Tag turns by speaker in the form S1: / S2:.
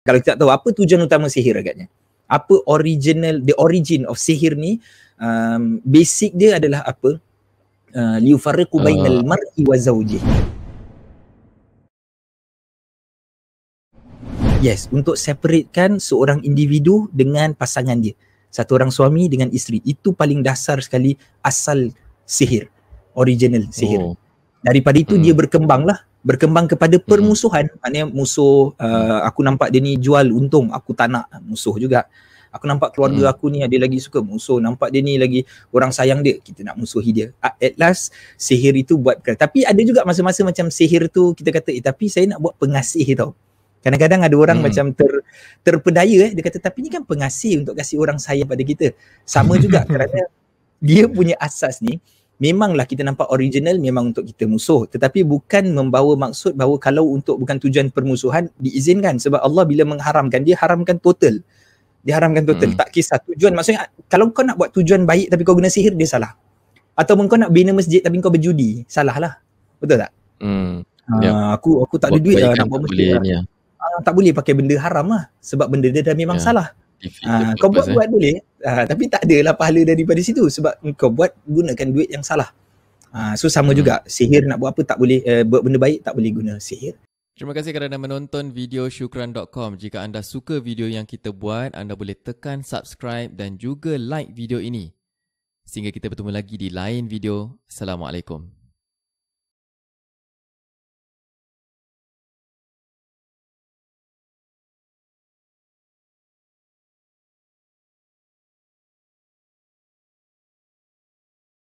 S1: kalau kita tak tahu apa tujuan utama sihir agaknya apa original the origin of sihir ni um, basic dia adalah apa uh, Liu yufarriqu uh. bainal mar'i wa zawjihi yes untuk separatekan seorang individu dengan pasangan dia satu orang suami dengan isteri itu paling dasar sekali asal sihir original sihir oh. daripada itu hmm. dia berkembanglah berkembang kepada permusuhan hmm. maknanya musuh uh, mm-hmm. aku nampak dia ni jual untung aku tak nak musuh juga aku nampak keluarga hmm. aku ni ada lagi suka musuh nampak dia ni lagi orang sayang dia kita nak musuhi dia at last sihir itu buat tapi ada juga masa-masa macam sihir tu kita kata eh tapi saya nak buat pengasih tau kadang-kadang ada orang hmm. macam ter terpedaya eh dia kata tapi ni kan pengasih untuk kasih orang sayang pada kita sama juga kerana dia punya asas ni memanglah kita nampak original memang untuk kita musuh tetapi bukan membawa maksud bahawa kalau untuk bukan tujuan permusuhan diizinkan sebab Allah bila mengharamkan dia haramkan total diharamkan total hmm. tak kisah tujuan maksudnya kalau kau nak buat tujuan baik tapi kau guna sihir dia salah ataupun kau nak bina masjid tapi kau berjudi salah lah betul tak
S2: hmm. Ah, ya. aku aku tak buat ada duit lah nak buat masjid lah. ya.
S1: ah, tak boleh pakai benda haram lah sebab benda dia dah memang ya. salah
S2: ha, kau buat-buat eh.
S1: boleh Ha, tapi tak adalah pahala daripada situ sebab kau buat gunakan duit yang salah. Ha, so sama hmm. juga sihir nak buat apa tak boleh uh, buat benda baik tak boleh guna sihir.
S2: Terima kasih kerana menonton video syukran.com. Jika anda suka video yang kita buat, anda boleh tekan subscribe dan juga like video ini. Sehingga kita bertemu lagi di lain video. Assalamualaikum.